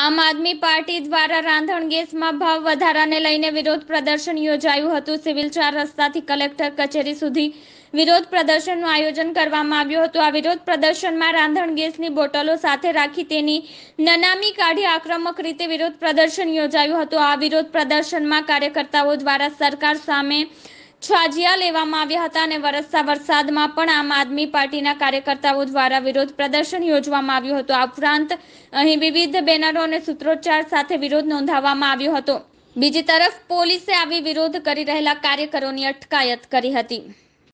આમ આદમી પાર્ટી દ્વારા રાંધણ ગેસમાં ભાવ વધારાને લઈને વિરોધ પ્રદર્શન યોજાયું હતું સિવિલ ચાર રસ્તાથી કલેક્ટર કચેરી સુધી વિરોધ પ્રદર્શનનું આયોજન કરવામાં આવ્યું હતું આ વિરોધ પ્રદર્શનમાં રાંધણ ગેસની બોટલો સાથે રાખી તેની નનામી કાઢી આક્રમક રીતે વિરોધ પ્રદર્શન યોજાયું હતું આ વિરોધ પ્રદર્શનમાં કાર્યકર્તાઓ દ્વારા સરકાર સામે છાજિયા લેવામાં આવ્યા હતા અને વરસતા વરસાદમાં પણ આમ આદમી પાર્ટીના કાર્યકર્તાઓ દ્વારા વિરોધ પ્રદર્શન યોજવામાં આવ્યું હતું આ ઉપરાંત અહીં વિવિધ બેનરો અને સૂત્રોચ્ચાર સાથે વિરોધ નોંધાવવામાં આવ્યો હતો બીજી તરફ પોલીસે આવી વિરોધ કરી રહેલા કાર્યકરોની અટકાયત કરી હતી